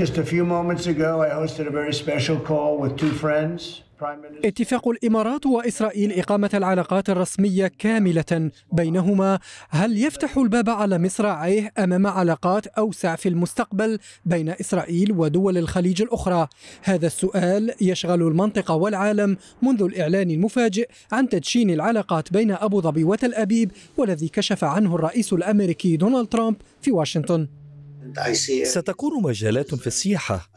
Just a few moments ago, I hosted a very special call with two friends. اتفاق الامارات واسرائيل اقامه العلاقات الرسميه كامله بينهما هل يفتح الباب على مصراعيه امام علاقات اوسع في المستقبل بين اسرائيل ودول الخليج الاخرى هذا السؤال يشغل المنطقه والعالم منذ الاعلان المفاجئ عن تدشين العلاقات بين ابو ظبي وتل ابيب والذي كشف عنه الرئيس الامريكي دونالد ترامب في واشنطن ستكون مجالات في السياحة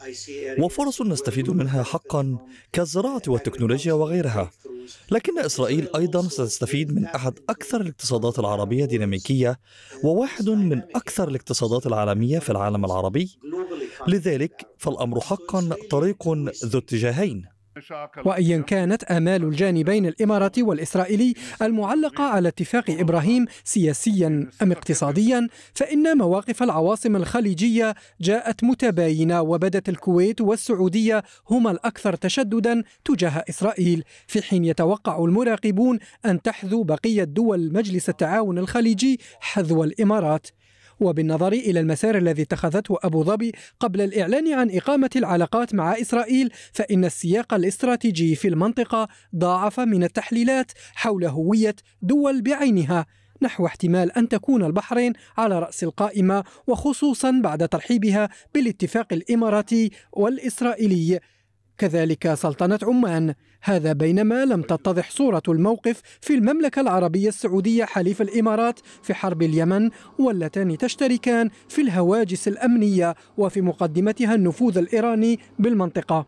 وفرص نستفيد منها حقا كالزراعة والتكنولوجيا وغيرها لكن إسرائيل أيضا ستستفيد من أحد أكثر الاقتصادات العربية ديناميكية وواحد من أكثر الاقتصادات العالمية في العالم العربي لذلك فالأمر حقا طريق ذو اتجاهين وأيا كانت آمال الجانبين الإماراتي والإسرائيلي المعلقة على اتفاق إبراهيم سياسيا أم اقتصاديا فإن مواقف العواصم الخليجية جاءت متباينة وبدت الكويت والسعودية هما الأكثر تشددا تجاه إسرائيل في حين يتوقع المراقبون أن تحذو بقية دول مجلس التعاون الخليجي حذو الإمارات وبالنظر إلى المسار الذي اتخذته أبو ظبي قبل الإعلان عن إقامة العلاقات مع إسرائيل فإن السياق الاستراتيجي في المنطقة ضاعف من التحليلات حول هوية دول بعينها نحو احتمال أن تكون البحرين على رأس القائمة وخصوصا بعد ترحيبها بالاتفاق الإماراتي والإسرائيلي كذلك سلطنة عمان هذا بينما لم تتضح صورة الموقف في المملكة العربية السعودية حليف الإمارات في حرب اليمن واللتان تشتركان في الهواجس الأمنية وفي مقدمتها النفوذ الإيراني بالمنطقة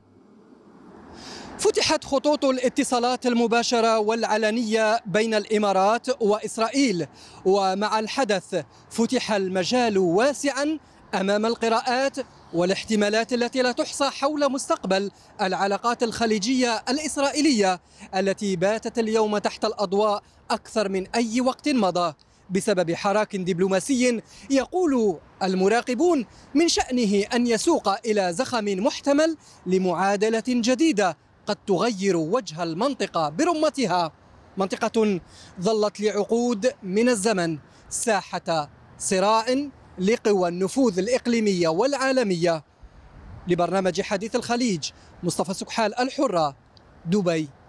فتحت خطوط الاتصالات المباشره والعلنيه بين الامارات واسرائيل ومع الحدث فتح المجال واسعا امام القراءات والاحتمالات التي لا تحصى حول مستقبل العلاقات الخليجيه الاسرائيليه التي باتت اليوم تحت الاضواء اكثر من اي وقت مضى بسبب حراك دبلوماسي يقول المراقبون من شأنه أن يسوق إلى زخم محتمل لمعادلة جديدة قد تغير وجه المنطقة برمتها منطقة ظلت لعقود من الزمن ساحة صراع لقوى النفوذ الإقليمية والعالمية لبرنامج حديث الخليج مصطفى سكحال الحرة دبي